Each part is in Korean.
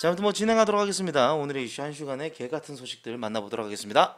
자, 아무튼 뭐 진행하도록 하겠습니다. 오늘의 이슈 한 시간의 개 같은 소식들 만나보도록 하겠습니다.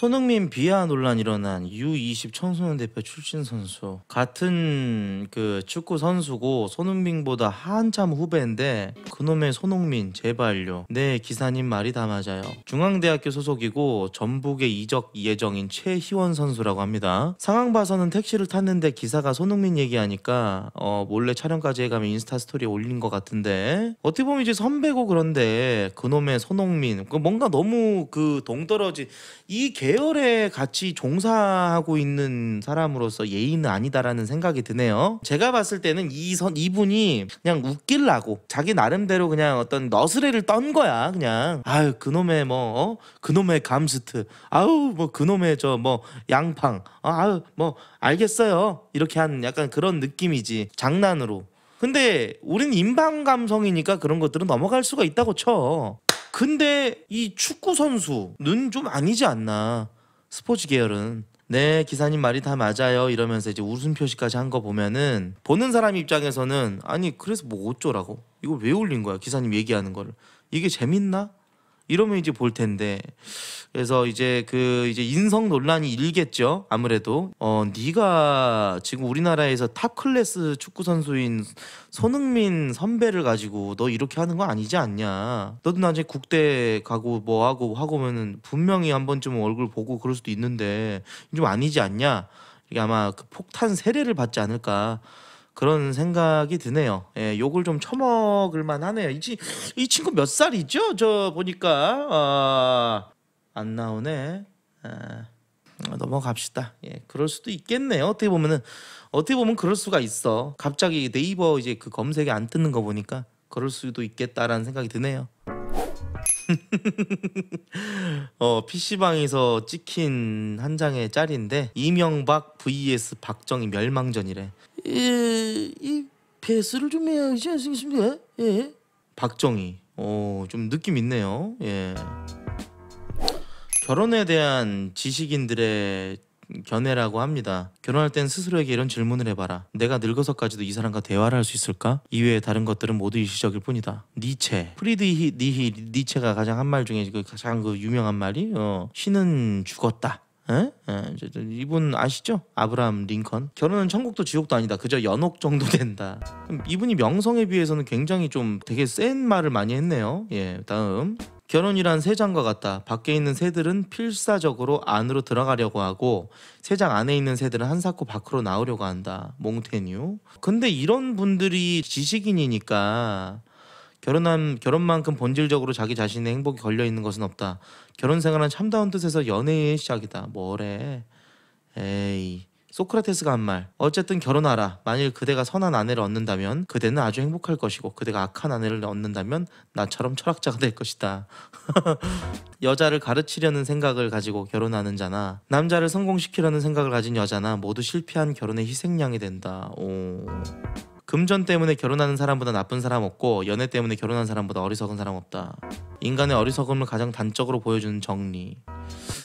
손흥민 비하 논란 일어난 U20 청소년 대표 출신 선수 같은 그 축구 선수고 손흥민보다 한참 후배인데 그놈의 손흥민 제발요 네 기사님 말이 다 맞아요 중앙대학교 소속이고 전북의 이적 예정인 최희원 선수라고 합니다 상황 봐서는 택시를 탔는데 기사가 손흥민 얘기하니까 어 몰래 촬영까지 해가며 인스타 스토리에 올린 것 같은데 어떻게 보면 이제 선배고 그런데 그놈의 손흥민 그 뭔가 너무 그 동떨어진 이개 계열에 같이 종사하고 있는 사람으로서 예의는 아니다라는 생각이 드네요. 제가 봤을 때는 이 선, 이분이 그냥 웃길라고 자기 나름대로 그냥 어떤 너스레를 떤 거야. 그냥 아유 그놈의 뭐 어? 그놈의 감스트 아우 뭐 그놈의 저 뭐 양팡 어, 아우뭐 알겠어요 이렇게 한 약간 그런 느낌이지 장난으로 근데 우린 인방 감성이니까 그런 것들은 넘어갈 수가 있다고 쳐. 근데 이 축구 선수는 좀 아니지 않나 스포츠 계열은 네 기사님 말이 다 맞아요 이러면서 이제 웃음 표시까지 한 거 보면은 보는 사람 입장에서는 아니 그래서 뭐 어쩌라고 이걸 왜 올린 거야 기사님 얘기하는 거를 이게 재밌나 이러면 이제 볼 텐데 그래서 이제 그 이제 인성 논란이 일겠죠 아무래도 어 네가 지금 우리나라에서 탑 클래스 축구 선수인 손흥민 선배를 가지고 너 이렇게 하는 거 아니지 않냐 너도 나중에 국대 가고 뭐 하고 하고면은 분명히 한 번쯤 얼굴 보고 그럴 수도 있는데 좀 아니지 않냐 이게 아마 그 폭탄 세례를 받지 않을까 그런 생각이 드네요. 예, 욕을 좀 처먹을 만하네요. 이, 이 친구 몇 살이죠? 저 보니까 아, 안 나오네. 아, 어, 넘어갑시다. 예, 그럴 수도 있겠네요. 어떻게 보면은 어떻게 보면 그럴 수가 있어. 갑자기 네이버 이제 그 검색이 안 뜨는 거 보니까 그럴 수도 있겠다라는 생각이 드네요. 어, PC방에서 찍힌 한 장의 짤인데 이명박 vs 박정희 멸망전이래. 예, 이, 이 배스를 좀 해야지 않겠습니까? 예. 박정희. 어, 좀 느낌 있네요. 예. 결혼에 대한 지식인들의 견해라고 합니다. 결혼할 땐 스스로에게 이런 질문을 해봐라. 내가 늙어서까지도 이 사람과 대화를 할 수 있을까? 이외의 다른 것들은 모두 일시적일 뿐이다. 니체, 프리드히 니히 니체가 가장 한 말 중에 그 가장 그 유명한 말이 어, 신은 죽었다. 에? 예? 에, 예, 이분 아시죠? 아브라함 링컨. 결혼은 천국도 지옥도 아니다. 그저 연옥 정도 된다. 이분이 명성에 비해서는 굉장히 좀 되게 센 말을 많이 했네요. 예, 다음. 결혼이란 새장과 같다. 밖에 있는 새들은 필사적으로 안으로 들어가려고 하고 새장 안에 있는 새들은 한사코 밖으로 나오려고 한다. 몽테뉴. 근데 이런 분들이 지식인이니까 결혼한 결혼만큼 본질적으로 자기 자신의 행복이 걸려 있는 것은 없다. 결혼 생활은 참다운 뜻에서 연애의 시작이다. 뭐래? 에이. 소크라테스가 한 말. 어쨌든 결혼하라. 만일 그대가 선한 아내를 얻는다면 그대는 아주 행복할 것이고 그대가 악한 아내를 얻는다면 나처럼 철학자가 될 것이다. 여자를 가르치려는 생각을 가지고 결혼하는 자나 남자를 성공시키려는 생각을 가진 여자나 모두 실패한 결혼의 희생양이 된다. 오. 금전 때문에 결혼하는 사람보다 나쁜 사람 없고 연애 때문에 결혼한 사람보다 어리석은 사람 없다. 인간의 어리석음을 가장 단적으로 보여주는 정리.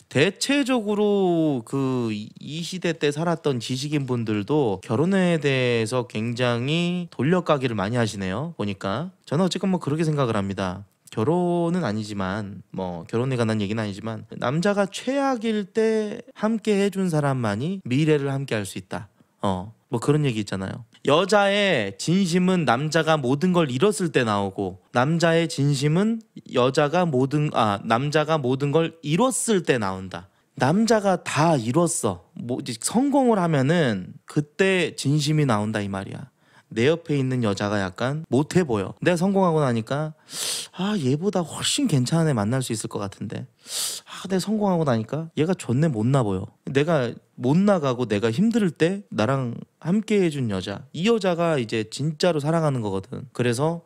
대체적으로 그 이 시대 때 살았던 지식인 분들도 결혼에 대해서 굉장히 돌려가기를 많이 하시네요. 보니까 저는 어쨌건 뭐 그렇게 생각을 합니다. 결혼은 아니지만 뭐 결혼에 관한 얘기는 아니지만 남자가 최악일 때 함께 해준 사람만이 미래를 함께 할 수 있다. 어. 뭐 그런 얘기 있잖아요. 여자의 진심은 남자가 모든 걸 잃었을 때 나오고 남자의 진심은 여자가 모든 아 남자가 모든 걸 잃었을 때 나온다. 남자가 다 잃었어. 뭐 성공을 하면은 그때 진심이 나온다 이 말이야. 내 옆에 있는 여자가 약간 못해 보여. 내가 성공하고 나니까 아 얘보다 훨씬 괜찮은 애 만날 수 있을 것 같은데 아 내가 성공하고 나니까 얘가 존내 못나 보여 내가 못 나가고 내가 힘들 때 나랑 함께 해준 여자 이 여자가 이제 진짜로 사랑하는 거거든 그래서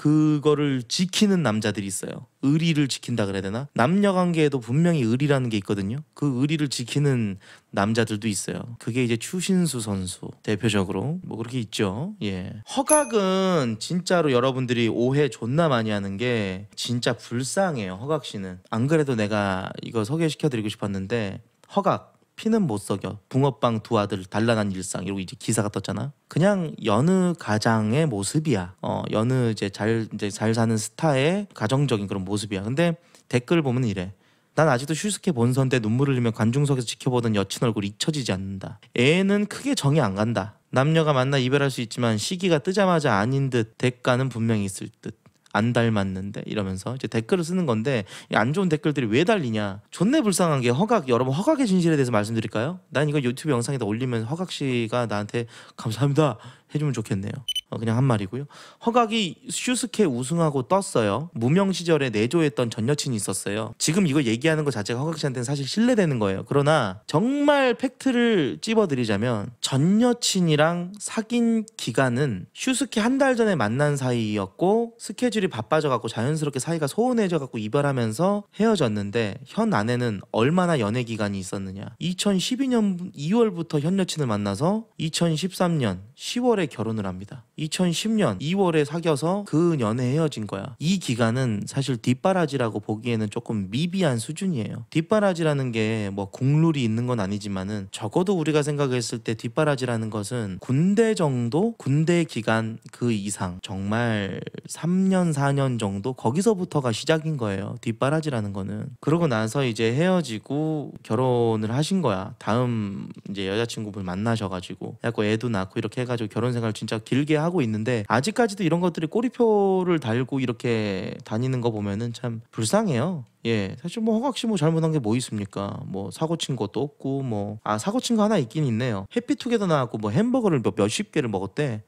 그거를 지키는 남자들이 있어요. 의리를 지킨다 그래야 되나? 남녀 관계에도 분명히 의리라는 게 있거든요. 그 의리를 지키는 남자들도 있어요. 그게 이제 추신수 선수 대표적으로 뭐 그렇게 있죠. 예. 허각은 진짜로 여러분들이 오해 존나 많이 하는 게 진짜 불쌍해요. 허각 씨는 안 그래도 내가 이거 소개시켜 드리고 싶었는데 허각 피는 못 썩여 붕어빵 두 아들 단란한 일상 이러고 이제 기사가 떴잖아 그냥 여느 가장의 모습이야 어 여느 이제 잘 이제 잘 사는 스타의 가정적인 그런 모습이야 근데 댓글 보면 이래 난 아직도 슈스케 본선 때 눈물을 흘리며 관중석에서 지켜보던 여친 얼굴 잊혀지지 않는다 애는 크게 정이 안 간다 남녀가 만나 이별할 수 있지만 시기가 뜨자마자 아닌 듯 대가는 분명히 있을 듯안 닮았는데 이러면서 이제 댓글을 쓰는 건데 안 좋은 댓글들이 왜 달리냐 존내 불쌍한 게 허각 여러분 허각의 진실에 대해서 말씀드릴까요? 난 이거 유튜브 영상에다 올리면 허각 씨가 나한테 감사합니다 해주면 좋겠네요. 어, 그냥 한 말이고요. 허각이 슈스케 우승하고 떴어요. 무명 시절에 내조했던 전 여친이 있었어요. 지금 이거 얘기하는 거 자체가 허각 씨한테는 사실 실례되는 거예요. 그러나 정말 팩트를 찝어드리자면 전 여친이랑 사귄 기간은 슈스케 한 달 전에 만난 사이였고 스케줄이 바빠져갖고 자연스럽게 사이가 소원해져갖고 이별하면서 헤어졌는데 현 아내는 얼마나 연애 기간이 있었느냐. 2012년 2월부터 현 여친을 만나서 2013년 10월에 결혼을 합니다. 2010년 2월에 사귀어서 그 연애 헤어진 거야. 이 기간은 사실 뒷바라지라고 보기에는 조금 미비한 수준이에요. 뒷바라지라는 게뭐 국룰이 있는 건 아니지만은 적어도 우리가 생각했을 때 뒷바라지라는 것은 군대 정도, 군대 기간 그 이상 정말 3년 4년 정도 거기서부터가 시작인 거예요. 뒷바라지라는 거는. 그러고 나서 이제 헤어지고 결혼을 하신 거야. 다음 이제 여자친구분 만나셔가지고. 약간 애도 낳고 이렇게 해가 지고 해가지고 결혼 생활 진짜 길게 하고 있는데 아직까지도 이런 것들이 꼬리표를 달고 이렇게 다니는 거 보면은 참 불쌍해요. 예, 사실 뭐허각 씨 뭐 잘못한 게 뭐 있습니까? 뭐 사고 친 것도 없고 뭐 아 사고 친 거 하나 있긴 있네요. 해피투게더 나왔고 뭐 햄버거를 몇, 몇십 개를 먹었대.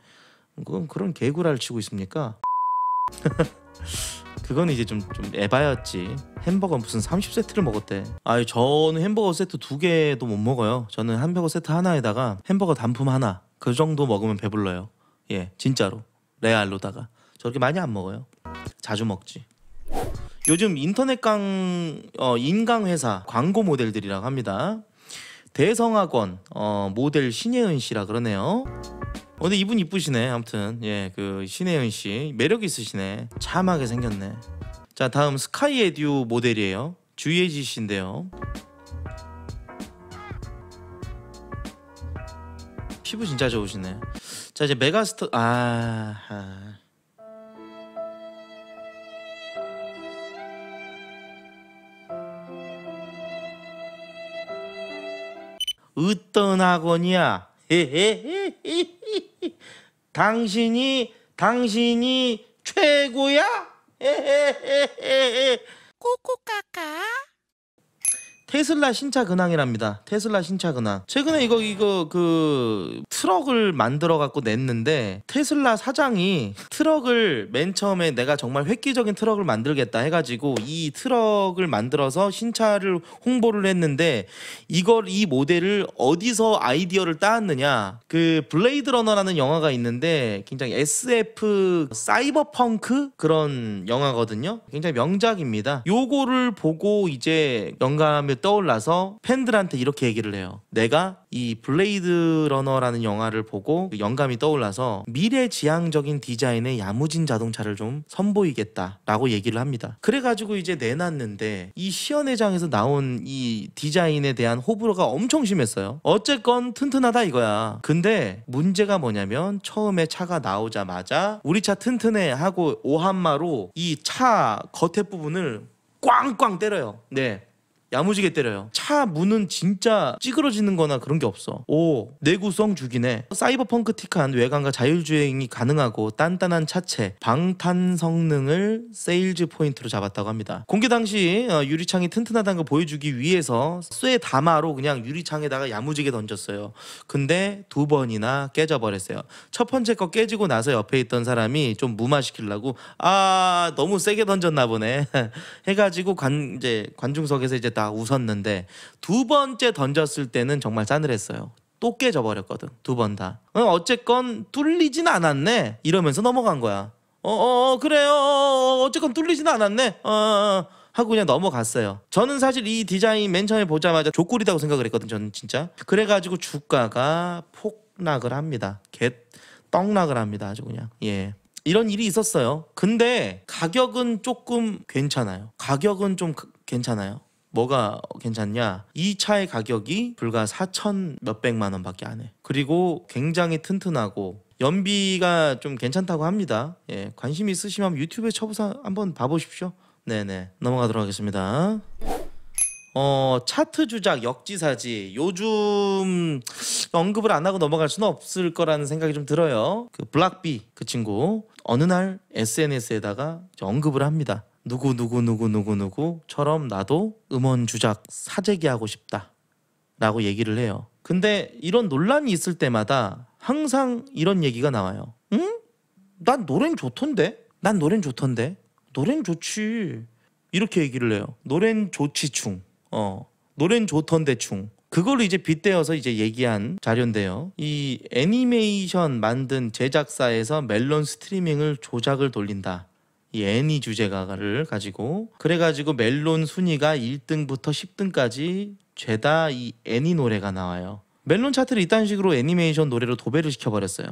그건 그런 개구라를 치고 있습니까? 그건 이제 좀, 좀 에바였지. 햄버거 무슨 30세트를 먹었대. 아유, 저는 햄버거 세트 두 개도 못 먹어요. 저는 햄버거 세트 하나에다가 햄버거 단품 하나, 그 정도 먹으면 배불러요. 예, 진짜로 레알로다가 저렇게 많이 안 먹어요. 자주 먹지. 요즘 인터넷 강 어, 인강 회사 광고 모델들이라고 합니다. 대성학원 어, 모델 신혜은 씨라 그러네요. 어, 근데 이분 이쁘시네. 아무튼 예, 그 신혜은 씨 매력 있으시네. 참하게 생겼네. 자, 다음 스카이 에듀 모델이에요. 주예지 씨인데요. 피부 진짜 좋으시네. 자 이제 메가스터 아. 아. 어떤 학원이야? 당신이 당신이 최고야? 헤헤헤헤헤. 꼬꼬까까. 테슬라 신차 근황이랍니다. 테슬라 신차 근황. 최근에 이거 이거 그 트럭을 만들어 갖고 냈는데 테슬라 사장이 트럭을 맨 처음에 내가 정말 획기적인 트럭을 만들겠다 해가지고 이 트럭을 만들어서 신차를 홍보를 했는데 이걸 이 모델을 어디서 아이디어를 따왔느냐 그 블레이드 러너라는 영화가 있는데 굉장히 SF 사이버펑크 그런 영화거든요. 굉장히 명작입니다. 요거를 보고 이제 영감을 떠올라서 팬들한테 이렇게 얘기를 해요. 내가 이 블레이드 러너라는 영화를 보고 그 영감이 떠올라서 미래 지향적인 디자인의 야무진 자동차를 좀 선보이겠다라고 얘기를 합니다. 그래가지고 이제 내놨는데 이 시연회장에서 나온 이 디자인에 대한 호불호가 엄청 심했어요. 어쨌건 튼튼하다 이거야. 근데 문제가 뭐냐면 처음에 차가 나오자마자 우리 차 튼튼해 하고 오한마로 이 차 겉에 부분을 꽝꽝 때려요. 네. 야무지게 때려요. 차 문은 진짜 찌그러지는 거나 그런 게 없어. 오 내구성 죽이네. 사이버펑크 틱한 외관과 자율주행이 가능하고 단단한 차체, 방탄 성능을 세일즈 포인트로 잡았다고 합니다. 공개 당시 어, 유리창이 튼튼하다는 걸 보여주기 위해서 쇠 다마로 그냥 유리창에다가 야무지게 던졌어요. 근데 두 번이나 깨져버렸어요. 첫 번째 거 깨지고 나서 옆에 있던 사람이 좀 무마시키려고 아 너무 세게 던졌나 보네 해가지고 관 이제 관중석에서 이제 재다 웃었는데 두 번째 던졌을 때는 정말 싸늘했어요. 또 깨져버렸거든 두 번 다. 어, 어쨌건 뚫리진 않았네 이러면서 넘어간 거야. 어어 어, 어, 그래요 어, 어, 어 쨌건 뚫리진 않았네. 어, 하고 그냥 넘어갔어요. 저는 사실 이 디자인 맨 처음에 보자마자 조꿀이라고 생각을 했거든 저는 진짜. 그래가지고 주가가 폭락을 합니다. 개 떡락을 합니다 아주 그냥. 예. 이런 일이 있었어요. 근데 가격은 조금 괜찮아요. 가격은 좀 괜찮아요. 뭐가 괜찮냐? 이 차의 가격이 불과 4천 몇백만 원밖에 안 해. 그리고 굉장히 튼튼하고 연비가 좀 괜찮다고 합니다. 예, 관심 있으시면 유튜브에 쳐보서 한번 봐보십시오. 네네 넘어가도록 하겠습니다. 어 차트 주작 역지사지 요즘 언급을 안 하고 넘어갈 수는 없을 거라는 생각이 좀 들어요. 그 블락비 그 친구 어느 날 SNS에다가 언급을 합니다. 누구 누구 누구 누구 누구처럼 나도 음원 주작 사재기 하고 싶다라고 얘기를 해요. 근데 이런 논란이 있을 때마다 항상 이런 얘기가 나와요. 응? 난 노래는 좋던데. 난 노래는 좋던데. 노래는 좋지. 이렇게 얘기를 해요. 노래는 좋지충. 어. 노래는 좋던데충. 그걸 이제 빗대어서 이제 얘기한 자료인데요. 이 애니메이션 만든 제작사에서 멜론 스트리밍을 조작을 돌린다. 이 애니 주제가를 가지고 그래가지고 멜론 순위가 1등부터 10등까지 죄다 이 애니 노래가 나와요. 멜론 차트를 이딴 식으로 애니메이션 노래로 도배를 시켜버렸어요.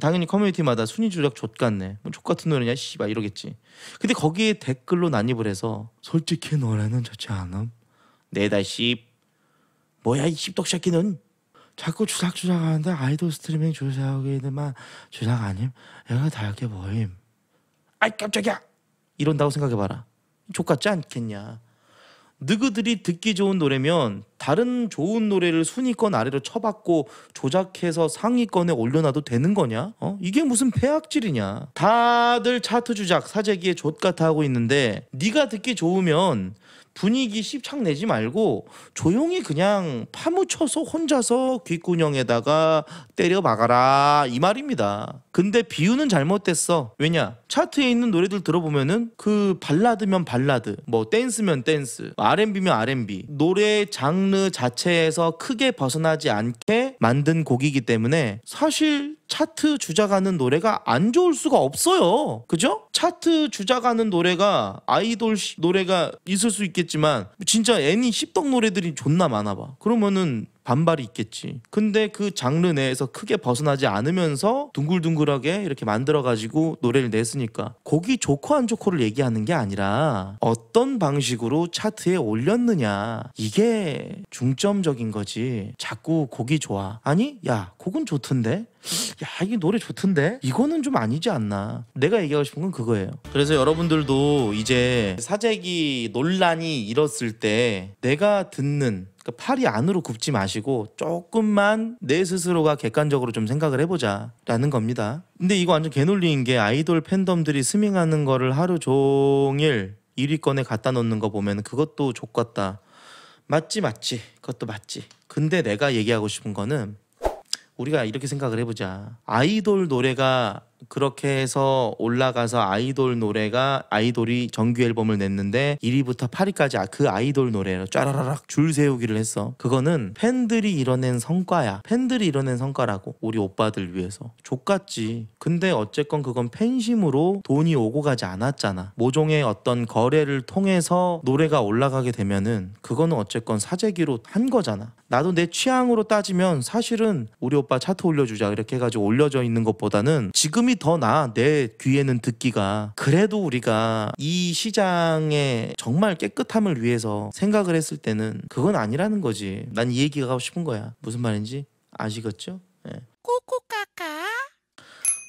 당연히 커뮤니티마다 순위 조작 족같네. 뭐 족같은 노래냐 씨발 이러겠지. 근데 거기에 댓글로 난입을 해서 솔직히 노래는 좋지 않음. 내다 씨 뭐야 이십덕새끼는 자꾸 주작주작하는데 아이돌 스트리밍 조작에만 주작 아님? 얘가 다르게 보임. 아이 깜짝이야 이런다고 생각해봐라 족같지 않겠냐 느그들이 듣기 좋은 노래면 다른 좋은 노래를 순위권 아래로 쳐받고 조작해서 상위권에 올려놔도 되는 거냐? 어? 이게 무슨 폐악질이냐? 다들 차트 주작 사재기에 족같아 하고 있는데 네가 듣기 좋으면 분위기 씹창 내지 말고 조용히 그냥 파묻혀서 혼자서 귓구녕에다가 때려 박아라 이 말입니다. 근데 비유는 잘못됐어. 왜냐? 차트에 있는 노래들 들어보면은 그 발라드면 발라드, 뭐 댄스면 댄스, R&B면 R&B 노래 장르 자체에서 크게 벗어나지 않게 만든 곡이기 때문에 사실 차트 주자가는 노래가 안 좋을 수가 없어요. 그죠? 차트 주자가는 노래가 아이돌 노래가 있을 수 있겠지만 진짜 애니 십덕 노래들이 존나 많아 봐. 그러면은 반발이 있겠지. 근데 그 장르 내에서 크게 벗어나지 않으면서 둥글둥글하게 이렇게 만들어가지고 노래를 냈으니까 곡이 좋고 안 좋고를 얘기하는 게 아니라 어떤 방식으로 차트에 올렸느냐 이게 중점적인 거지. 자꾸 곡이 좋아. 아니, 야, 곡은 좋던데? 야, 이 노래 좋던데? 이거는 좀 아니지 않나. 내가 얘기하고 싶은 건 그거예요. 그래서 여러분들도 이제 사재기 논란이 일었을 때 내가 듣는 그러니까 팔이 안으로 굽지 마시고 조금만 내 스스로가 객관적으로 좀 생각을 해보자라는 겁니다. 근데 이거 완전 개놀리인 게 아이돌 팬덤들이 스밍하는 거를 하루 종일 1위권에 갖다 놓는 거 보면 그것도 족같다. 맞지 맞지 그것도 맞지. 근데 내가 얘기하고 싶은 거는 우리가 이렇게 생각을 해보자. 아이돌 노래가 그렇게 해서 올라가서 아이돌 노래가 아이돌이 정규 앨범을 냈는데 1위부터 8위까지 아, 그 아이돌 노래로 쫘라라락 줄 세우기를 했어. 그거는 팬들이 이뤄낸 성과야. 팬들이 이뤄낸 성과라고. 우리 오빠들 위해서. 족같지. 근데 어쨌건 그건 팬심으로 돈이 오고 가지 않았잖아. 모종의 어떤 거래를 통해서 노래가 올라가게 되면은 그거는 어쨌건 사재기로 한 거잖아. 나도 내 취향으로 따지면 사실은 우리 오빠 차트 올려주자 이렇게 해가지고 올려져 있는 것보다는 지금이 더 나아 내 귀에는 듣기가 그래도 우리가 이 시장의 정말 깨끗함을 위해서 생각을 했을 때는 그건 아니라는 거지 난 이 얘기가 하고 싶은 거야 무슨 말인지 아시겠죠? 예. 코코카카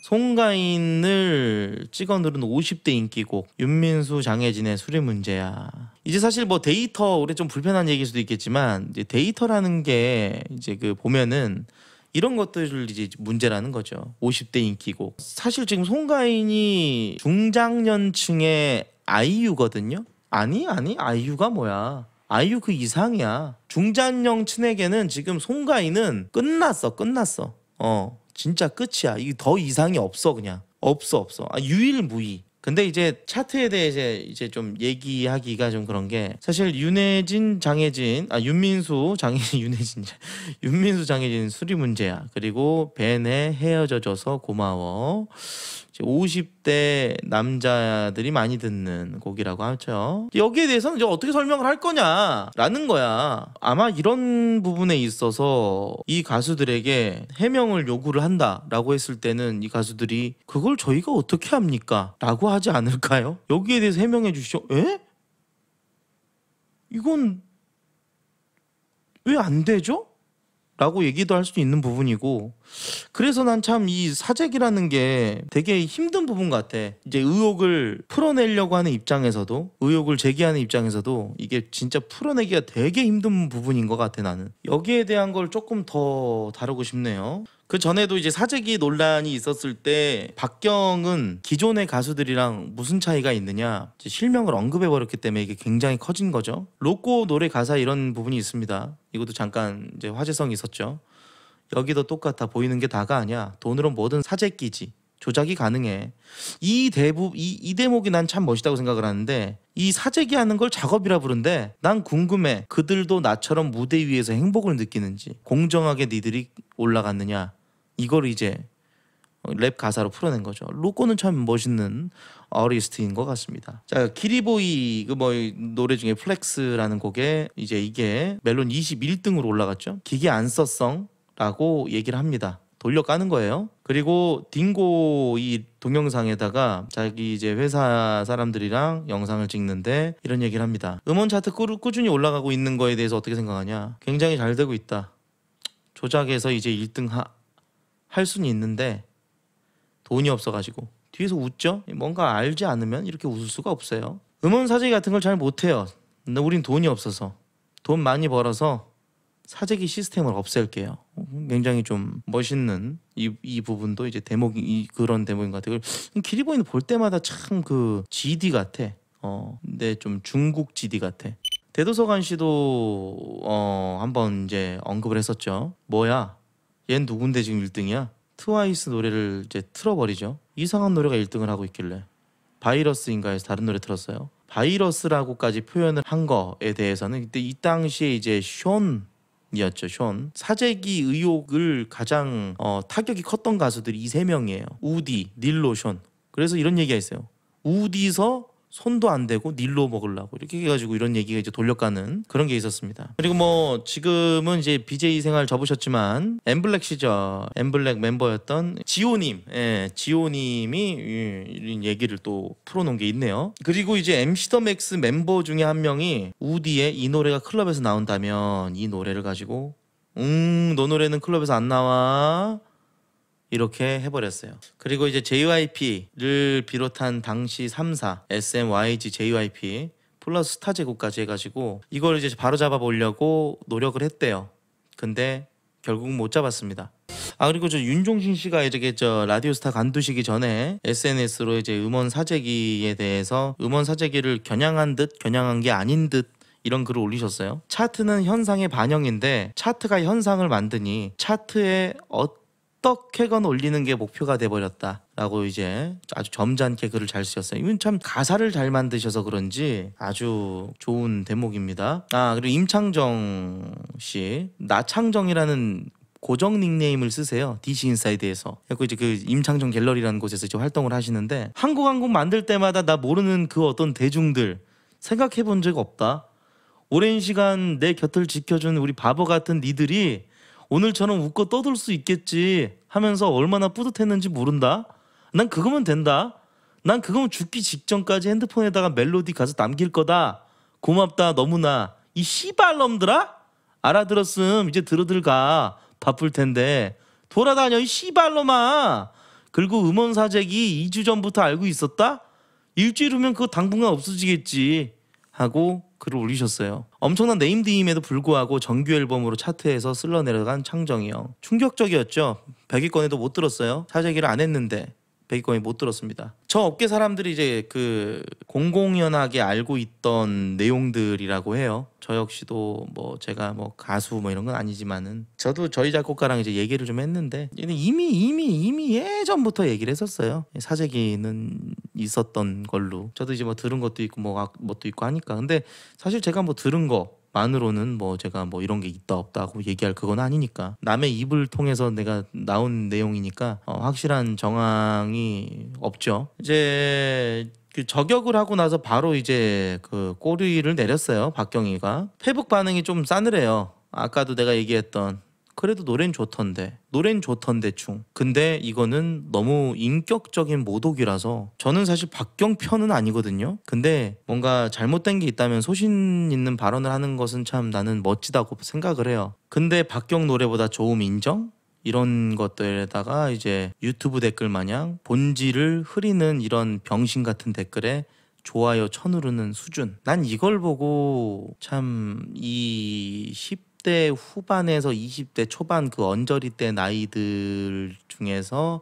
송가인을 찍어 누른 50대 인기곡 윤민수 장혜진의 수리 문제야 이제 사실 뭐 데이터 우리 좀 불편한 얘기일 수도 있겠지만 이제 데이터라는 게 이제 그 보면은 이런 것들을 이제 문제라는 거죠. 50대 인기고 사실 지금 송가인이 중장년층의 아이유거든요. 아니 아니 아이유가 뭐야? 아이유 그 이상이야. 중장년층에게는 지금 송가인은 끝났어 끝났어. 어 진짜 끝이야. 이더 이상이 없어 그냥. 없어 없어. 아, 유일무이. 근데 이제 차트에 대해 이제, 좀 얘기하기가 좀 그런 게 사실 윤혜진, 장혜진, 아 윤민수, 장혜진, 윤혜진, 윤민수, 장혜진 수리 문제야. 그리고 벤의 헤어져줘서 고마워. 50대 남자들이 많이 듣는 곡이라고 하죠. 여기에 대해서는 이제 어떻게 설명을 할 거냐라는 거야. 아마 이런 부분에 있어서 이 가수들에게 해명을 요구를 한다라고 했을 때는 이 가수들이 그걸 저희가 어떻게 합니까? 라고 하지 않을까요? 여기에 대해서 해명해 주시죠. 에? 이건 왜 안 되죠? 라고 얘기도 할 수 있는 부분이고 그래서 난 참 이 사재기라는 게 되게 힘든 부분 같아 이제 의혹을 풀어내려고 하는 입장에서도 의혹을 제기하는 입장에서도 이게 진짜 풀어내기가 되게 힘든 부분인 것 같아 나는 여기에 대한 걸 조금 더 다루고 싶네요 그 전에도 이제 사재기 논란이 있었을 때 박경은 기존의 가수들이랑 무슨 차이가 있느냐 실명을 언급해 버렸기 때문에 이게 굉장히 커진 거죠. 로꼬 노래 가사 이런 부분이 있습니다. 이것도 잠깐 이제 화제성이 있었죠. 여기도 똑같아 보이는 게 다가 아니야. 돈으로 뭐든 사재끼지. 조작이 가능해. 이 대부 이, 이 대목이 난 참 멋있다고 생각을 하는데 이 사재기 하는 걸 작업이라 부른데 난 궁금해. 그들도 나처럼 무대 위에서 행복을 느끼는지 공정하게 니들이 올라갔느냐 이걸 이제 랩 가사로 풀어낸 거죠. 로꼬는 참 멋있는 어리스트인것 같습니다. 자, 키리보이 그 뭐 노래 중에 플렉스라는 곡에 이제 이게 멜론 21등으로 올라갔죠. 기계 안써성라고 얘기를 합니다. 돌려 까는 거예요. 그리고 딩고 이 동영상에다가 자기 이제 회사 사람들이랑 영상을 찍는데 이런 얘기를 합니다. 음원 차트 꾸, 꾸준히 올라가고 있는 거에 대해서 어떻게 생각하냐? 굉장히 잘 되고 있다. 조작에서 이제 1등 하, 할 수는 있는데 돈이 없어가지고 뒤에서 웃죠. 뭔가 알지 않으면 이렇게 웃을 수가 없어요. 음원 사재기 같은 걸 잘 못해요. 근데 우린 돈이 없어서 돈 많이 벌어서 사재기 시스템을 없앨게요. 굉장히 좀 멋있는 이, 이 부분도 이제 대목이 이, 그런 대목인 것 같아요. 길이보이는볼 때마다 참 그 GD 같아. 어, 근데 좀 중국 GD 같아. 대도서관 씨도 어, 한번 이제 언급을 했었죠. 뭐야? 얜 누군데 지금 1등이야? 트와이스 노래를 이제 틀어버리죠. 이상한 노래가 1등을 하고 있길래 바이러스인가 해서 다른 노래 틀었어요. 바이러스라고까지 표현을 한 거에 대해서는 그때 이 당시에 이제 숀 이었죠 숀 사재기 의혹을 가장 어, 타격이 컸던 가수들이 이 세 명이에요 우디 닐로 숀 그래서 이런 얘기가 있어요 우디서 손도 안 대고 닐로 먹으려고 이렇게 해가지고 이런 얘기가 이제 돌려가는 그런 게 있었습니다. 그리고 뭐 지금은 이제 BJ 생활 접으셨지만 엠블랙 시절 엠블랙 멤버였던 지호님, 예, 지호님이 이런 얘기를 또 풀어놓은 게 있네요. 그리고 이제 MC 더 맥스 멤버 중에 한 명이 우디의 이 노래가 클럽에서 나온다면 이 노래를 가지고 음, 너 노래는 클럽에서 안 나와. 이렇게 해버렸어요. 그리고 이제 JYP를 비롯한 당시 3사 SM, YG, JYP 플러스 스타 제국까지 해가지고 이걸 이제 바로 잡아보려고 노력을 했대요. 근데 결국 못 잡았습니다. 아 그리고 저 윤종신 씨가 이제저 라디오스타 간두시기 전에 SNS로 이제 음원 사재기에 대해서 음원 사재기를 겨냥한 듯 겨냥한 게 아닌 듯 이런 글을 올리셨어요. 차트는 현상의 반영인데 차트가 현상을 만드니 차트에 어떤 어떻게건 올리는 게 목표가 돼버렸다라고 이제 아주 점잖게 글을 잘 쓰셨어요. 이건 참 가사를 잘 만드셔서 그런지 아주 좋은 대목입니다. 아 그리고 임창정 씨 나창정이라는 고정 닉네임을 쓰세요. DC 인사이드에서. 그리고 이제 그 임창정 갤러리라는 곳에서 지금 활동을 하시는데 한국 한국 만들 때마다 나 모르는 그 어떤 대중들 생각해 본 적 없다. 오랜 시간 내 곁을 지켜준 우리 바보 같은 니들이 오늘처럼 웃고 떠들 수 있겠지 하면서 얼마나 뿌듯했는지 모른다. 난 그거면 된다. 난 그거면 죽기 직전까지 핸드폰에다가 멜로디 가서 남길 거다. 고맙다 너무나 이 씨발놈들아 알아들었음 이제 들어들가 바쁠 텐데 돌아다녀 이 씨발놈아 그리고 음원 사재기 2주 전부터 알고 있었다 일주일 후면 그거 당분간 없어지겠지 하고 글을 올리셨어요 엄청난 네임드임에도 불구하고 정규 앨범으로 차트에서 쓸러내려간 창정이요. 충격적이었죠. 100위권에도 못 들었어요. 사재기를 안 했는데 100위권에 못 들었습니다. 저 업계 사람들이 이제 그 공공연하게 알고 있던 내용들이라고 해요. 저 역시도 뭐 제가 뭐 가수 뭐 이런 건 아니지만은 저도 저희 작곡가랑 이제 얘기를 좀 했는데 이미 이미 이미 예전부터 얘기를 했었어요. 사재기는 있었던 걸로 저도 이제 뭐 들은 것도 있고 뭐 것도 뭐 있고 하니까 근데 사실 제가 뭐 들은 거 만으로는 뭐 제가 뭐 이런 게 있다 없다고 얘기할 그건 아니니까 남의 입을 통해서 내가 나온 내용이니까 어, 확실한 정황이 없죠. 이제 그 저격을 하고 나서 바로 이제 그 꼬리를 내렸어요. 박경희가 페북 반응이 좀 싸늘해요. 아까도 내가 얘기했던 그래도 노래는 좋던데 노래는 좋던데 충 근데 이거는 너무 인격적인 모독이라서 저는 사실 박경 편은 아니거든요 근데 뭔가 잘못된 게 있다면 소신 있는 발언을 하는 것은 참 나는 멋지다고 생각을 해요 근데 박경 노래보다 좋음 인정? 이런 것들에다가 이제 유튜브 댓글 마냥 본질을 흐리는 이런 병신 같은 댓글에 좋아요 천으르는 수준 난 이걸 보고 참 이10 10대 후반에서 20대 초반 그 언저리 때 나이들 중에서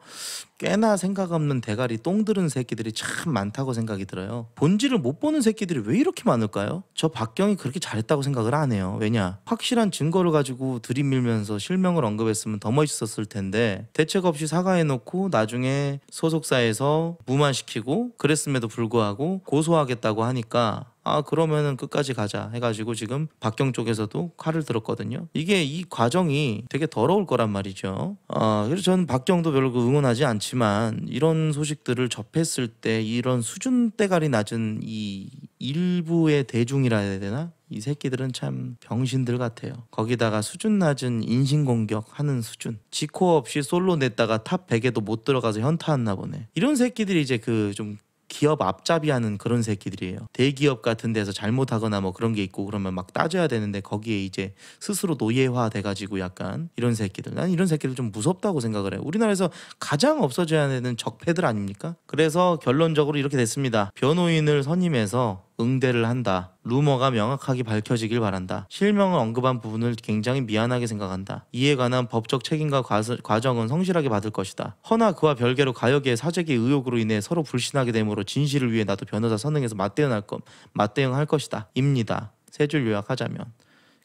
꽤나 생각 없는 대가리 똥 들은 새끼들이 참 많다고 생각이 들어요. 본질을 못 보는 새끼들이 왜 이렇게 많을까요? 저 박경이 그렇게 잘했다고 생각을 안 해요. 왜냐? 확실한 증거를 가지고 들이밀면서 실명을 언급했으면 더 멋있었을 텐데 대책 없이 사과해놓고 나중에 소속사에서 무만시키고 그랬음에도 불구하고 고소하겠다고 하니까 아 그러면은 끝까지 가자 해가지고 지금 박경 쪽에서도 칼을 들었거든요. 이게 이 과정이 되게 더러울 거란 말이죠. 아 그래서 저는 박경도 별로 그 응원하지 않지. 그지만 이런 소식들을 접했을 때 이런 수준대가리 낮은 이 일부의 대중이라 해야 되나? 이 새끼들은 참 병신들 같아요. 거기다가 수준 낮은 인신공격 하는 수준. 지코 없이 솔로 냈다가 탑 100에도 못 들어가서 현타왔나 보네. 이런 새끼들이 이제 그좀 기업 앞잡이하는 그런 새끼들이에요. 대기업 같은 데서 잘못하거나 뭐 그런 게 있고 그러면 막 따져야 되는데 거기에 이제 스스로 노예화 돼가지고 약간 이런 새끼들. 난 이런 새끼들 좀 무섭다고 생각을 해요. 우리나라에서 가장 없어져야 되는 적폐들 아닙니까? 그래서 결론적으로 이렇게 됐습니다. 변호인을 선임해서 응대를 한다. 루머가 명확하게 밝혀지길 바란다. 실명을 언급한 부분을 굉장히 미안하게 생각한다. 이에 관한 법적 책임과 과수, 과정은 성실하게 받을 것이다. 허나 그와 별개로 가여기의 사재기 의혹으로 인해 서로 불신하게 되므로 진실을 위해 나도 변호사 선행에서 맞대응할 것, 맞대응할 것이다. 입니다. 세 줄 요약하자면.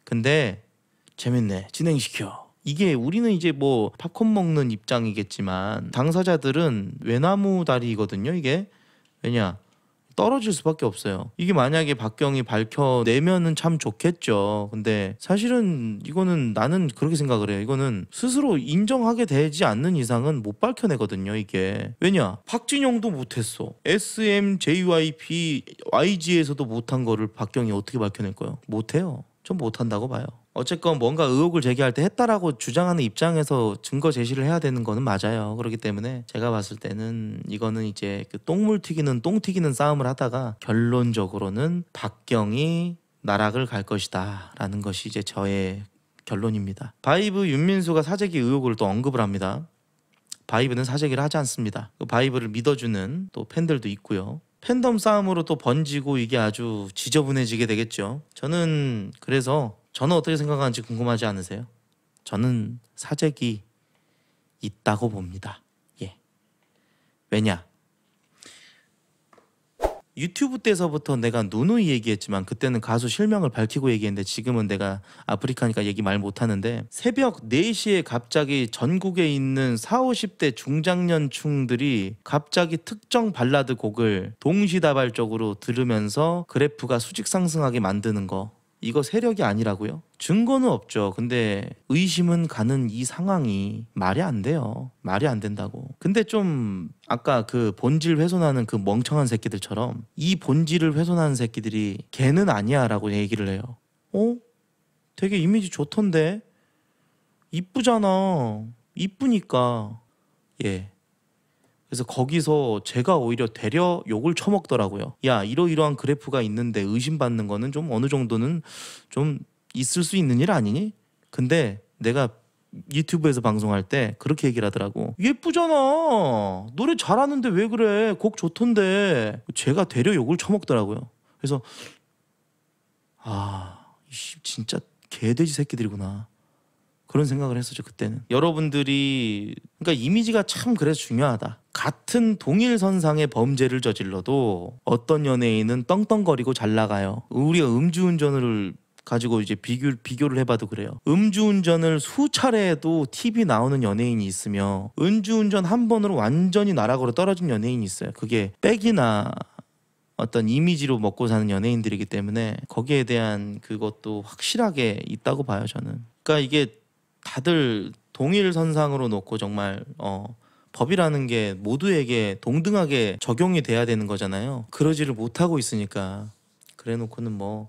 근데 재밌네. 진행시켜. 이게 우리는 이제 뭐 팝콘 먹는 입장이겠지만 당사자들은 외나무 다리거든요 이게 왜냐 떨어질 수밖에 없어요. 이게 만약에 박경이 밝혀내면은 참 좋겠죠. 근데 사실은 이거는 나는 그렇게 생각을 해요. 이거는 스스로 인정하게 되지 않는 이상은 못 밝혀내거든요. 이게 왜냐 박진영도 못했어. SM, JYP, YG에서도 못한 거를 박경이 어떻게 밝혀낼 거예요? 못해요. 전 못한다고 봐요. 어쨌건 뭔가 의혹을 제기할 때 했다라고 주장하는 입장에서 증거 제시를 해야 되는 거는 맞아요. 그렇기 때문에 제가 봤을 때는 이거는 이제 그 똥물 튀기는 똥 튀기는 싸움을 하다가 결론적으로는 박경이 나락을 갈 것이다라는 것이 이제 저의 결론입니다. 바이브 윤민수가 사재기 의혹을 또 언급을 합니다. 바이브는 사재기를 하지 않습니다. 그 바이브를 믿어주는 또 팬들도 있고요. 팬덤 싸움으로 또 번지고 이게 아주 지저분해지게 되겠죠. 저는 그래서 저는 어떻게 생각하는지 궁금하지 않으세요? 저는 사재기 있다고 봅니다. 예. 왜냐? 유튜브 때서부터 내가 누누이 얘기했지만 그때는 가수 실명을 밝히고 얘기했는데 지금은 내가 아프리카니까 얘기 말 못하는데 새벽 4시에 갑자기 전국에 있는 40, 50대 중장년층들이 갑자기 특정 발라드 곡을 동시다발적으로 들으면서 그래프가 수직 상승하게 만드는 거 이거 세력이 아니라고요? 증거는 없죠. 근데 의심은 가는 이 상황이 말이 안 돼요. 말이 안 된다고. 근데 좀 아까 그 본질 훼손하는 그 멍청한 새끼들처럼 이 본질을 훼손하는 새끼들이 걔는 아니야라고 얘기를 해요. 어? 되게 이미지 좋던데. 이쁘잖아. 이쁘니까. 예. 그래서 거기서 제가 오히려 되려 욕을 쳐먹더라고요. 야, 이러이러한 그래프가 있는데 의심받는 거는 좀 어느 정도는 좀 있을 수 있는 일 아니니? 근데 내가 유튜브에서 방송할 때 그렇게 얘기를 하더라고. 예쁘잖아. 노래 잘하는데 왜 그래? 곡 좋던데. 제가 되려 욕을 쳐먹더라고요. 그래서 아, 진짜 개돼지 새끼들이구나. 그런 생각을 했었죠 그때는 여러분들이 그러니까 이미지가 참 그래서 중요하다 같은 동일 선상의 범죄를 저질러도 어떤 연예인은 떵떵거리고 잘 나가요 우리가 음주운전을 가지고 이제 비교, 비교를 해봐도 그래요. 음주운전을 수차례도 TV 나오는 연예인이 있으며 음주운전 한 번으로 완전히 나락으로 떨어진 연예인이 있어요. 그게 백이나 어떤 이미지로 먹고 사는 연예인들이기 때문에 거기에 대한 그것도 확실하게 있다고 봐요 저는. 그러니까 이게 다들 동일 선상으로 놓고 정말 어 법이라는 게 모두에게 동등하게 적용이 돼야 되는 거잖아요. 그러지를 못하고 있으니까 그래놓고는 뭐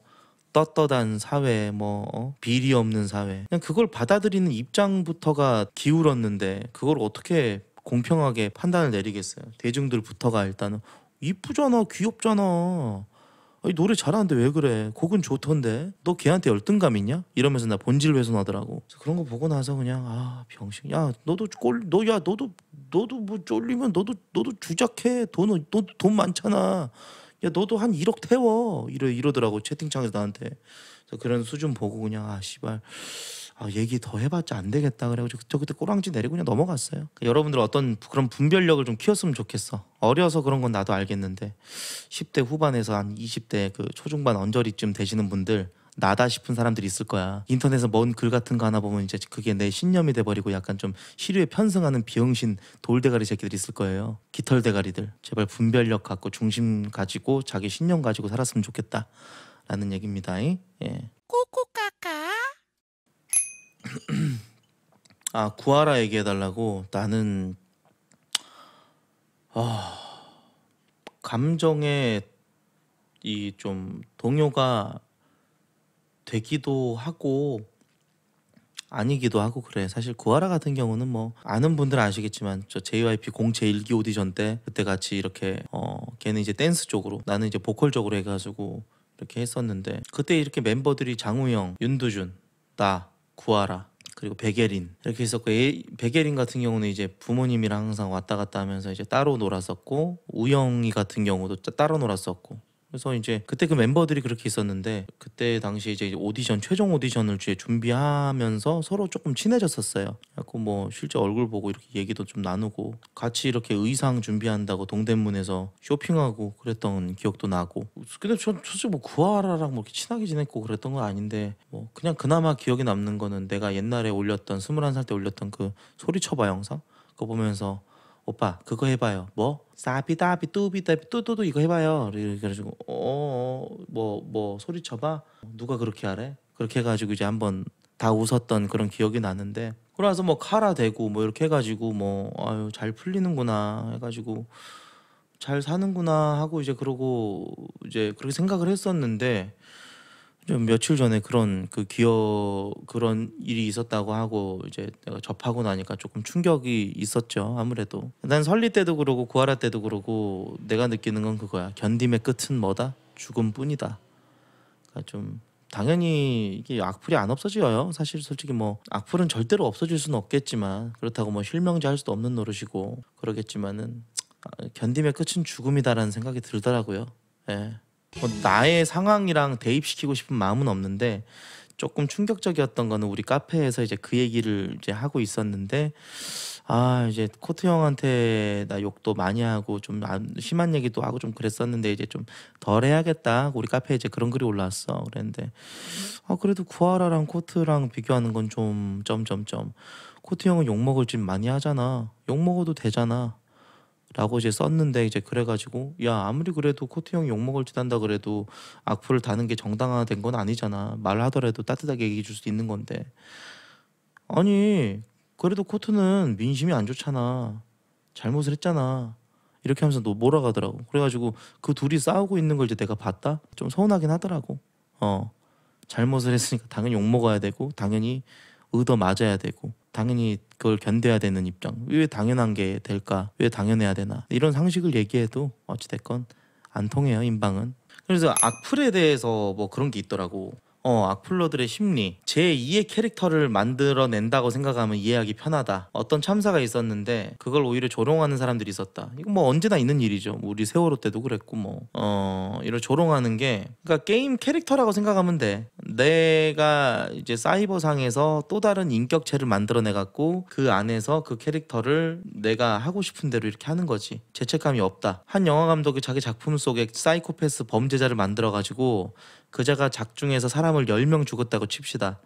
떳떳한 사회, 뭐 어? 비리 없는 사회, 그냥 그걸 받아들이는 입장부터가 기울었는데 그걸 어떻게 공평하게 판단을 내리겠어요? 대중들부터가 일단은 이쁘잖아, 귀엽잖아. 아니 노래 잘하는데 왜 그래? 곡은 좋던데 너 걔한테 열등감 있냐? 이러면서 나 본질 훼손하더라고. 그래서 그런 거 보고 나서 그냥 아 병신, 야 너도 꼴, 너야 너도 너도 뭐 쫄리면 너도 너도 주작해 돈은 너돈 많잖아. 야 너도 한 1억 태워 이러 이러더라고 채팅창에서 나한테. 그래서 그런 수준 보고 그냥 아 씨발 아, 얘기 더 해봤자 안 되겠다 그래가지고 저 그때 꼬랑지 내리고 그냥 넘어갔어요. 그 여러분들 어떤 그런 분별력을 좀 키웠으면 좋겠어. 어려서 그런 건 나도 알겠는데 10대 후반에서 한 20대 그 초중반 언저리쯤 되시는 분들 나다 싶은 사람들이 있을 거야. 인터넷에서 먼글 같은 거 하나 보면 이제 그게 내 신념이 돼버리고 약간 좀 시류에 편승하는 비영신 돌대가리 새끼들이 있을 거예요. 깃털대가리들. 제발 분별력 갖고 중심 가지고 자기 신념 가지고 살았으면 좋겠다. 라는 얘기입니다. 예. 코코카 아 구하라 얘기해달라고 나는 아 감정의 이 좀 동요가 되기도 하고 아니기도 하고 그래 사실 구하라 같은 경우는 뭐 아는 분들은 아시겠지만 저 JYP 공채 1기 오디션 때 그때 같이 이렇게 어 걔는 이제 댄스 쪽으로 나는 이제 보컬 쪽으로 해가지고 이렇게 했었는데 그때 이렇게 멤버들이 장우영, 윤두준, 나 구하라 그리고 백예린 이렇게 있었고 백예린 그 같은 경우는 이제 부모님이랑 항상 왔다 갔다 하면서 이제 따로 놀았었고 우영이 같은 경우도 따로 놀았었고 그래서 이제 그때 그 멤버들이 그렇게 있었는데 그때 당시 이제 오디션 최종 오디션을 이제 준비하면서 서로 조금 친해졌었어요. 약간 뭐 실제 얼굴 보고 이렇게 얘기도 좀 나누고 같이 이렇게 의상 준비한다고 동대문에서 쇼핑하고 그랬던 기억도 나고. 근데 저 솔직히 뭐 구하라랑 뭐 이렇게 친하게 지냈고 그랬던 건 아닌데 뭐 그냥 그나마 기억에 남는 거는 내가 옛날에 올렸던 스물한 살 때 올렸던 그 소리쳐봐 영상 그거 보면서 오빠 그거 해봐요. 뭐? 사비다비 뚜비다비 뚜뚜뚜 이거 해봐요. 그래가지고 어뭐뭐 뭐, 뭐 소리 쳐봐. 누가 그렇게 하래? 그렇게 해가지고 이제 한번 다 웃었던 그런 기억이 나는데 그러면서 뭐 카라 되고 뭐 이렇게 해가지고 뭐 아유 잘 풀리는구나 해가지고 잘 사는구나 하고 이제 그러고 이제 그렇게 생각을 했었는데 좀 며칠 전에 그런 그 기어 그런 일이 있었다고 하고 이제 내가 접하고 나니까 조금 충격이 있었죠 아무래도 난 설리 때도 그러고 구하라 때도 그러고 내가 느끼는 건 그거야 견딤의 끝은 뭐다 죽음뿐이다 그러니까 좀 당연히 이게 악플이 안 없어져요 사실 솔직히 뭐 악플은 절대로 없어질 수는 없겠지만 그렇다고 뭐 실명제 할 수도 없는 노릇이고 그러겠지만은 아, 견딤의 끝은 죽음이다라는 생각이 들더라고요 예. 뭐 나의 상황이랑 대입시키고 싶은 마음은 없는데 조금 충격적이었던 거는 우리 카페에서 이제 그 얘기를 이제 하고 있었는데 아 이제 코트 형한테 나 욕도 많이 하고 좀 심한 얘기도 하고 좀 그랬었는데 이제 좀 덜 해야겠다 우리 카페에 이제 그런 글이 올라왔어 그랬는데 아 그래도 구하라랑 코트랑 비교하는 건좀 점점점 코트 형은 욕먹을 짓 많이 하잖아 욕먹어도 되잖아 라고 이제 썼는데 이제 그래가지고 야 아무리 그래도 코트 형 욕먹을 짓 한다 그래도 악플을 다는 게 정당화된 건 아니잖아 말하더라도 따뜻하게 얘기해 줄수 있는 건데 아니 그래도 코트는 민심이 안 좋잖아 잘못을 했잖아 이렇게 하면서 너 몰아가더라고 그래가지고 그 둘이 싸우고 있는 걸 이제 내가 봤다 좀 서운하긴 하더라고 어 잘못을 했으니까 당연히 욕먹어야 되고 당연히 의도 맞아야 되고 당연히 그걸 견뎌야 되는 입장. 왜 당연한 게 될까? 왜 당연해야 되나? 이런 상식을 얘기해도 어찌됐건 안 통해요, 인방은. 그래서 악플에 대해서 뭐 그런 게 있더라고. 어, 악플러들의 심리. 제2의 캐릭터를 만들어낸다고 생각하면 이해하기 편하다. 어떤 참사가 있었는데 그걸 오히려 조롱하는 사람들이 있었다. 이거 뭐 언제나 있는 일이죠. 뭐 우리 세월호 때도 그랬고 뭐. 어, 이런 조롱하는 게 그러니까 게임 캐릭터라고 생각하면 돼. 내가 이제 사이버상에서 또 다른 인격체를 만들어내 갖고 그 안에서 그 캐릭터를 내가 하고 싶은 대로 이렇게 하는 거지 죄책감이 없다 한 영화 감독이 자기 작품 속에 사이코패스 범죄자를 만들어 가지고 그자가 작중에서 사람을 10명 죽었다고 칩시다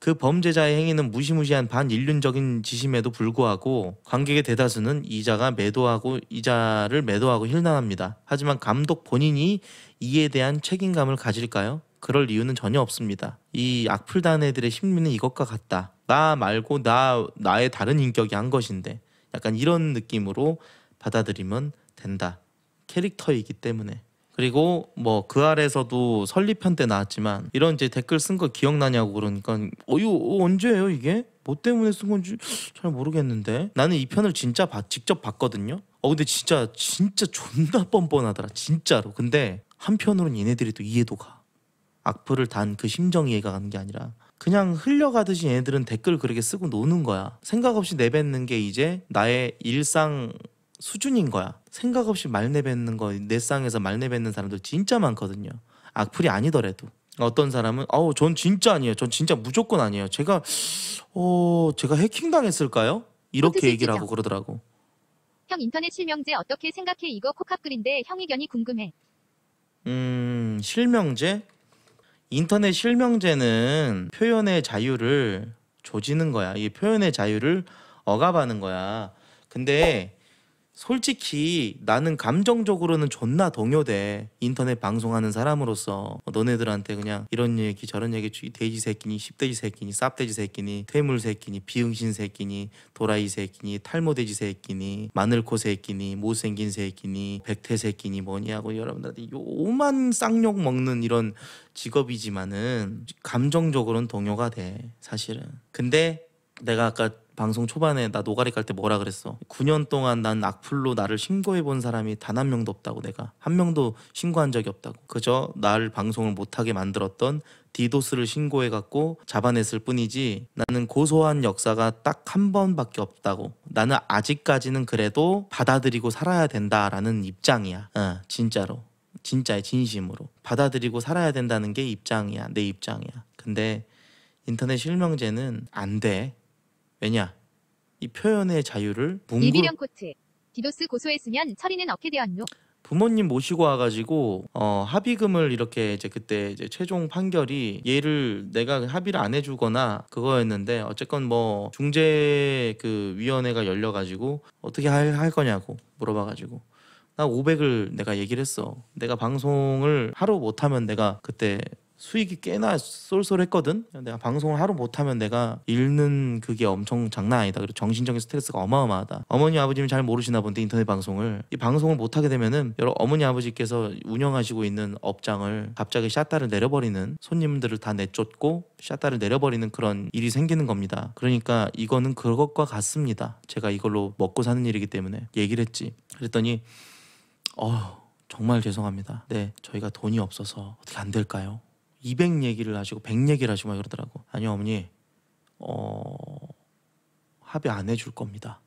그 범죄자의 행위는 무시무시한 반인륜적인 지심에도 불구하고 관객의 대다수는 이자가 매도하고 이자를 매도하고 힐난합니다. 하지만 감독 본인이 이에 대한 책임감을 가질까요? 그럴 이유는 전혀 없습니다. 이 악플단 애들의 심리는 이것과 같다. 나 말고 나 나의 다른 인격이 한 것인데 약간 이런 느낌으로 받아들이면 된다. 캐릭터이기 때문에. 그리고 뭐 그 아래서도 설립편때 나왔지만 이런 이제 댓글 쓴 거 기억나냐고 그러니까 어유 어, 언제예요 이게 뭐 때문에 쓴 건지 잘 모르겠는데 나는 이 편을 진짜 봐, 직접 봤거든요. 어 근데 진짜 진짜 존나 뻔뻔하더라 진짜로. 근데 한편으로는 얘네들이 또 이해도 가. 악플을 단 그 심정이 이해가 가는 게 아니라 그냥 흘려가듯이 얘네들은 댓글 그렇게 쓰고 노는 거야. 생각 없이 내뱉는 게 이제 나의 일상 수준인 거야. 생각 없이 말 내뱉는 거, 내 쌍에서 말 내뱉는 사람들 진짜 많거든요. 악플이 아니더라도. 어떤 사람은 아우 전 진짜 아니에요. 전 진짜 무조건 아니에요. 제가 어 제가 해킹 당했을까요? 이렇게 얘기를 하고 그러더라고. 형 인터넷 실명제 어떻게 생각해? 이거 콕합글인데 형 의견이 궁금해. 음 실명제 인터넷 실명제는 표현의 자유를 조지는 거야. 이 표현의 자유를 억압하는 거야. 근데 솔직히 나는 감정적으로는 존나 동요돼 인터넷 방송하는 사람으로서 어, 너네들한테 그냥 이런 얘기 저런 얘기 돼지 새끼니 십돼지 새끼니 쌉돼지 새끼니 퇴물 새끼니 비응신 새끼니 도라이 새끼니 탈모돼지 새끼니 마늘코 새끼니 못생긴 새끼니 백태 새끼니 뭐니하고 여러분들한테 요만 쌍욕 먹는 이런 직업이지만은 감정적으로는 동요가 돼 사실은 근데 내가 아까 방송 초반에 나 노가리 깔 때 뭐라 그랬어? 9년 동안 난 악플로 나를 신고해 본 사람이 단 한 명도 없다고 내가 한 명도 신고한 적이 없다고 그저 나를 방송을 못하게 만들었던 디도스를 신고해 갖고 잡아냈을 뿐이지 나는 고소한 역사가 딱 한 번밖에 없다고 나는 아직까지는 그래도 받아들이고 살아야 된다라는 입장이야 어, 진짜로 진짜의 진심으로 받아들이고 살아야 된다는 게 입장이야 내 입장이야 근데 인터넷 실명제는 안돼 왜냐? 이 표현의 자유를 문구 이비령 코트. 디도스 고소했으면 처리는 어떻게 되었노? 부모님 모시고 와가지고 어, 합의금을 이렇게 이제 그때 이제 최종 판결이 얘를 내가 합의를 안 해주거나 그거였는데 어쨌건 뭐 중재 그 위원회가 열려가지고 어떻게 할, 할 거냐고 물어봐가지고 나 500을 내가 얘기를 했어. 내가 방송을 하루 못하면 내가 그때 수익이 꽤나 쏠쏠했거든. 내가 방송을 하루 못하면 내가 읽는 그게 엄청 장난 아니다. 그리고 정신적인 스트레스가 어마어마하다. 어머니 아버님이잘 모르시나 본데 인터넷 방송을 이 방송을 못하게 되면은 여러 어머니 아버지께서 운영하시고 있는 업장을 갑자기 샷다를 내려버리는 손님들을 다 내쫓고 샷다를 내려버리는 그런 일이 생기는 겁니다. 그러니까 이거는 그것과 같습니다. 제가 이걸로 먹고 사는 일이기 때문에 얘기를 했지. 그랬더니 어. 정말 죄송합니다. 네, 저희가 돈이 없어서 어떻게 안 될까요? 200 얘기를 하시고 100 얘기를 하시고 막 그러더라고. 아니요 어머니 어 합의 안 해줄 겁니다.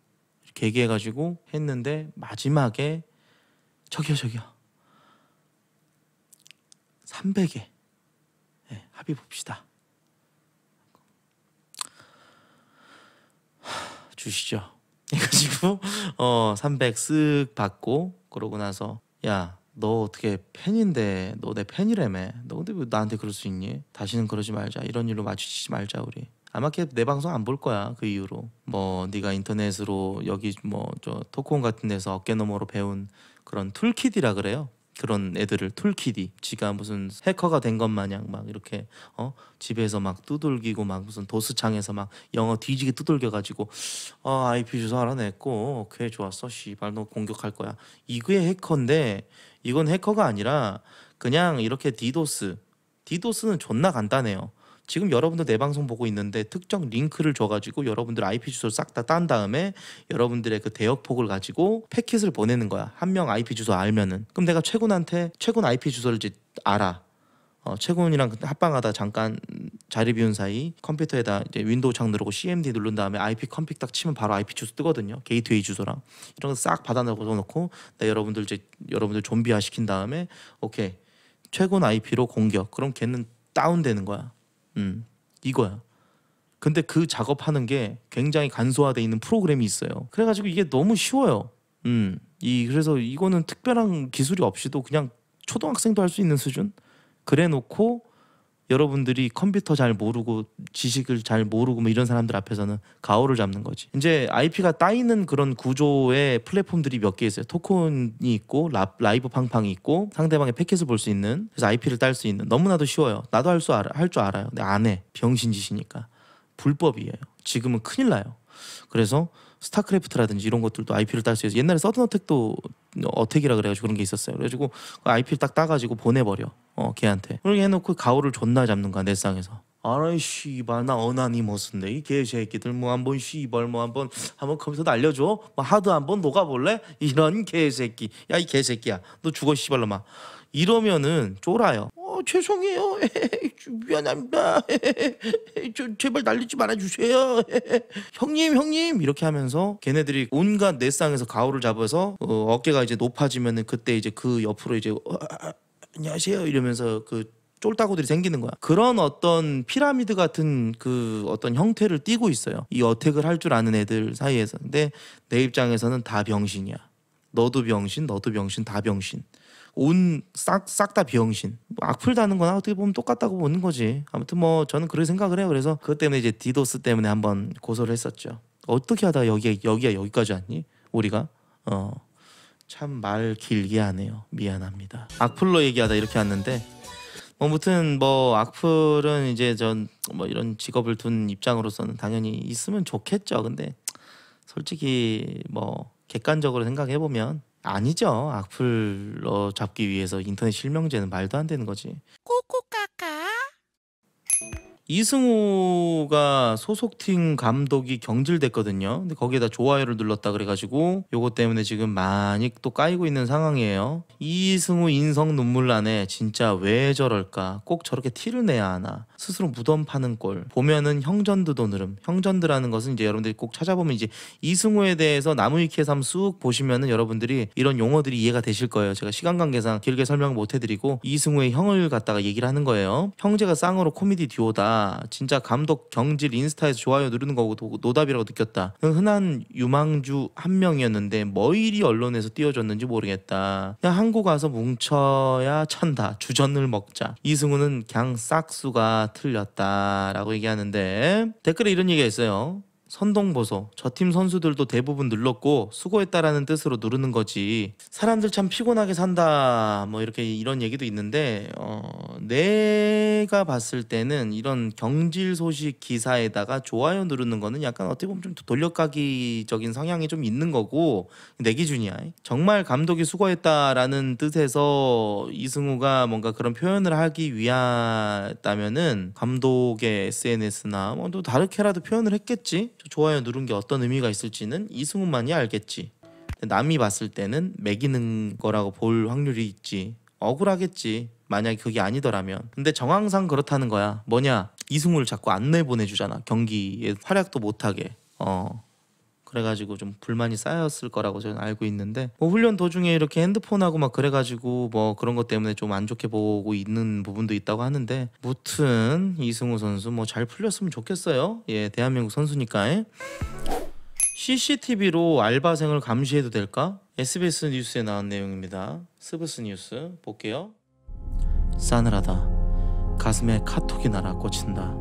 이렇게 얘기해가지고 했는데 마지막에 저기요 저기요 300에 네, 예, 합의 봅시다. 주시죠. 해가지고 어300 쓱 받고 그러고 나서 야너 어떻게 팬인데 너 내 팬이라며 너 근데 왜 나한테 그럴 수 있니? 다시는 그러지 말자 이런 일로 마주치지 말자 우리 아마 걔 내 방송 안 볼 거야 그 이후로 뭐 네가 인터넷으로 여기 뭐 저 토크온 같은 데서 어깨너머로 배운 그런 툴키디라 그래요 그런 애들을 툴키디 지가 무슨 해커가 된 것 마냥 막 이렇게 어 집에서 막 두들기고 막 무슨 도스창에서 막 영어 뒤지게 두들겨 가지고 아 IP 주소 알아냈고 오케이 좋았어 씨발 너 공격할 거야 이그의 해커인데 이건 해커가 아니라 그냥 이렇게 디도스. 디도스는 존나 간단해요. 지금 여러분들 내 방송 보고 있는데 특정 링크를 줘가지고 여러분들 IP 주소를 싹 다 딴 다음에 여러분들의 그 대역폭을 가지고 패킷을 보내는 거야. 한 명 IP 주소 알면은. 그럼 내가 최군한테 최군 IP 주소를 이제 알아. 어, 최군이랑 합방하다 잠깐 자리 비운 사이 컴퓨터에다 이제 윈도우 창 누르고 CMD 누른 다음에 IP 컴픽 딱 치면 바로 IP 주소 뜨거든요. 게이트웨이 주소랑 이런 거 싹 받아놓고 놓고 나 여러분들 이제 여러분들 좀비화 시킨 다음에 오케이 최군 IP로 공격. 그럼 걔는 다운되는 거야. 음 이거야. 근데 그 작업하는 게 굉장히 간소화돼 있는 프로그램이 있어요. 그래가지고 이게 너무 쉬워요. 음 이 그래서 이거는 특별한 기술이 없이도 그냥 초등학생도 할 수 있는 수준. 그래놓고 여러분들이 컴퓨터 잘 모르고 지식을 잘 모르고 뭐 이런 사람들 앞에서는 가오를 잡는 거지. 이제 IP가 따이는 그런 구조의 플랫폼들이 몇 개 있어요. 토큰이 있고 라, 라이브 팡팡이 있고 상대방의 패킷을 볼 수 있는 그래서 IP를 딸 수 있는 너무나도 쉬워요. 나도 할 수 할 줄 알아요. 근데 안 해. 병신짓이니까 불법이에요. 지금은 큰일 나요. 그래서 스타크래프트라든지 이런 것들도 IP를 딸 수 있어서 옛날에 서든어택도 어, 어택이라 그래가지고 그런 게 있었어요. 그래가지고 IP를 그 딱 따가지고 보내버려. 어 걔한테 그렇게 해놓고 가오를 존나 잡는 거야 내 쌍에서 아이 씨발 나어나니머스데이 개새끼들 뭐 한 번 씨발 뭐 한 번 한번 컴퓨터 날려줘 뭐 하드 한번 녹아볼래 이런 개새끼 야 이 개새끼야 너 죽어 씨발 로마 이러면은 쫄아요 어 죄송해요 미안합니다 저, 제발 날리지 말아주세요 형님 형님 이렇게 하면서 걔네들이 온갖 내 쌍에서 가오를 잡아서 어, 어깨가 이제 높아지면은 그때 이제 그 옆으로 이제 어, 아, 아, 안녕하세요 이러면서 그 쫄따구들이 생기는 거야. 그런 어떤 피라미드 같은 그 어떤 형태를 띠고 있어요. 이 어택을 할 줄 아는 애들 사이에서. 근데 내 입장에서는 다 병신이야. 너도 병신, 너도 병신, 다 병신. 온 싹 싹 다 병신. 뭐 악플 다는 거나 어떻게 보면 똑같다고 보는 거지. 아무튼 뭐 저는 그렇게 생각을 해요. 그래서 그것 때문에 이제 디도스 때문에 한번 고소를 했었죠. 어떻게 하다 여기 여기가 여기까지 왔니? 우리가 어. 참말 길게 하네요. 미안합니다. 악플로 얘기하다 이렇게 왔는데 뭐 무튼 뭐 악플은 이제 전 뭐 이런 직업을 둔 입장으로서는 당연히 있으면 좋겠죠. 근데 솔직히 뭐 객관적으로 생각해 보면 아니죠. 악플로 잡기 위해서 인터넷 실명제는 말도 안 되는 거지. 꼭꼭 이승우가 소속팀 감독이 경질됐거든요. 근데 거기에다 좋아요를 눌렀다 그래가지고 요것 때문에 지금 많이 또 까이고 있는 상황이에요. 이승우 인성 눈물난에 진짜 왜 저럴까? 꼭 저렇게 티를 내야 하나? 스스로 무덤 파는 꼴. 보면은 형전드도 느름. 형전드라는 것은 이제 여러분들이 꼭 찾아보면 이제 이승우에 대해서 나무위키에서 한번 쑥 보시면은 여러분들이 이런 용어들이 이해가 되실 거예요. 제가 시간 관계상 길게 설명 못 해드리고 이승우의 형을 갖다가 얘기를 하는 거예요. 형제가 쌍으로 코미디 듀오다. 진짜 감독 경질 인스타에서 좋아요 누르는 거고 노답이라고 느꼈다. 흔한 유망주 한 명이었는데 뭐 이리 언론에서 띄워줬는지 모르겠다. 그냥 한국 와서 뭉쳐야 찬다. 주전을 먹자. 이승우는 그냥 싹수가 틀렸다라고 얘기하는데 댓글에 이런 얘기가 있어요. 선동보소 저 팀 선수들도 대부분 눌렀고 수고했다라는 뜻으로 누르는 거지 사람들 참 피곤하게 산다 뭐 이렇게 이런 얘기도 있는데 어, 내가 봤을 때는 이런 경질 소식 기사에다가 좋아요 누르는 거는 약간 어떻게 보면 좀 돌려가기적인 성향이 좀 있는 거고 내 기준이야 정말 감독이 수고했다라는 뜻에서 이승우가 뭔가 그런 표현을 하기 위하다면은 감독의 SNS나 뭐 또 다르게라도 표현을 했겠지 좋아요 누른 게 어떤 의미가 있을지는 이승훈만이 알겠지. 남이 봤을 때는 매기는 거라고 볼 확률이 있지. 억울하겠지. 만약에 그게 아니더라면. 근데 정황상 그렇다는 거야. 뭐냐? 이승우를 자꾸 안 내보내주잖아. 경기에 활약도 못하게. 어. 그래가지고 좀 불만이 쌓였을 거라고 저는 알고 있는데 뭐 훈련 도중에 이렇게 핸드폰하고 막 그래가지고 뭐 그런 것 때문에 좀 안 좋게 보고 있는 부분도 있다고 하는데 무튼 이승우 선수 뭐 잘 풀렸으면 좋겠어요. 예, 대한민국 선수니까. CCTV로 예. 알바생을 감시해도 될까? SBS 뉴스에 나온 내용입니다. 스브스 뉴스 볼게요. 싸늘하다. 가슴에 카톡이 날아 꽂힌다.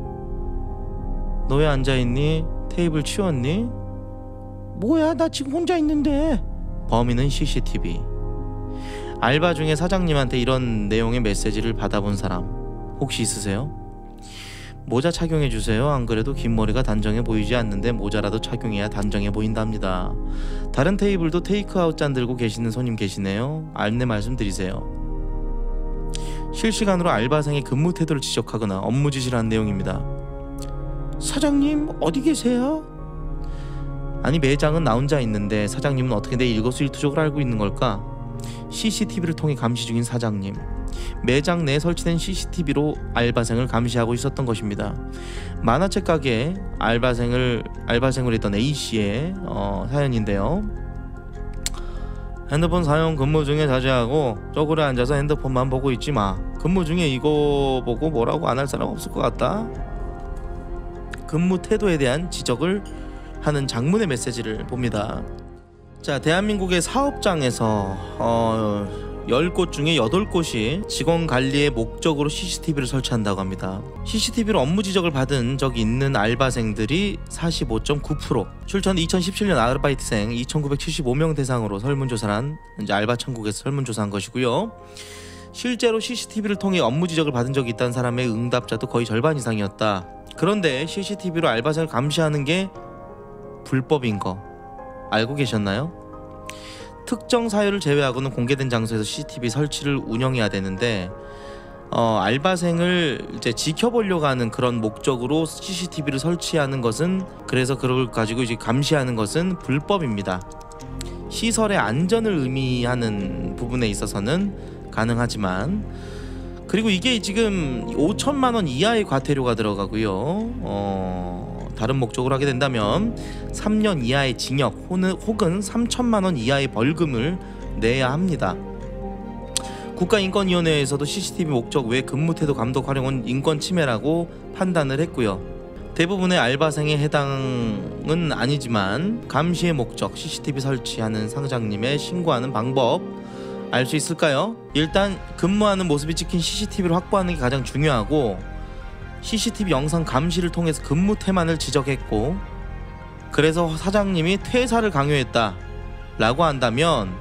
너왜 앉아있니? 테이블 치웠니? 뭐야 나 지금 혼자 있는데 범인은 CCTV 알바 중에 사장님한테 이런 내용의 메시지를 받아본 사람 혹시 있으세요? 모자 착용해 주세요. 안 그래도 긴 머리가 단정해 보이지 않는데 모자라도 착용해야 단정해 보인답니다. 다른 테이블도 테이크아웃 잔 들고 계시는 손님 계시네요. 안내 말씀드리세요. 실시간으로 알바생의 근무 태도를 지적하거나 업무 지시라는 내용입니다. 사장님 어디 계세요? 아니 매장은 나 혼자 있는데 사장님은 어떻게 내 일거수일투족을 알고 있는 걸까? CCTV를 통해 감시 중인 사장님. 매장 내 설치된 CCTV로 알바생을 감시하고 있었던 것입니다. 만화책 가게 알바생을 알바생으로 했던 A 씨의 어, 사연인데요. 핸드폰 사용 근무 중에 자제하고 쪼그려 앉아서 핸드폰만 보고 있지 마. 근무 중에 이거 보고 뭐라고 안 할 사람 없을 것 같다. 근무 태도에 대한 지적을 하는 장문의 메시지를 봅니다. 자, 대한민국의 사업장에서 어, 10곳 중에 8곳이 직원 관리의 목적으로 CCTV를 설치한다고 합니다. CCTV로 업무 지적을 받은 적이 있는 알바생들이 45.9%, 출전 2017년 아르바이트생 2,975명 대상으로 설문조사한 이제 알바천국에서 설문조사한 것이고요. 실제로 CCTV를 통해 업무 지적을 받은 적이 있다는 사람의 응답자도 거의 절반 이상이었다. 그런데 CCTV로 알바생을 감시하는 게 불법인 거 알고 계셨나요? 특정 사유를 제외하고는 공개된 장소에서 CCTV 설치를 운영해야 되는데 어, 알바생을 이제 지켜보려고 하는 그런 목적으로 CCTV를 설치하는 것은 그래서 그걸 가지고 이제 감시하는 것은 불법입니다. 시설의 안전을 의미하는 부분에 있어서는 가능하지만 그리고 이게 지금 5천만 원 이하의 과태료가 들어가고요. 어... 다른 목적으로 하게 된다면 3년 이하의 징역 혹은 3천만 원 이하의 벌금을 내야 합니다. 국가인권위원회에서도 CCTV 목적 외 근무 태도 감독 활용은 인권 침해라고 판단을 했고요. 대부분의 알바생에 해당은 아니지만 감시의 목적 CCTV 설치하는 상장님의 신고하는 방법 알 수 있을까요? 일단 근무하는 모습이 찍힌 CCTV를 확보하는 게 가장 중요하고 CCTV 영상 감시를 통해서 근무 태만을 지적했고 그래서 사장님이 퇴사를 강요했다 라고 한다면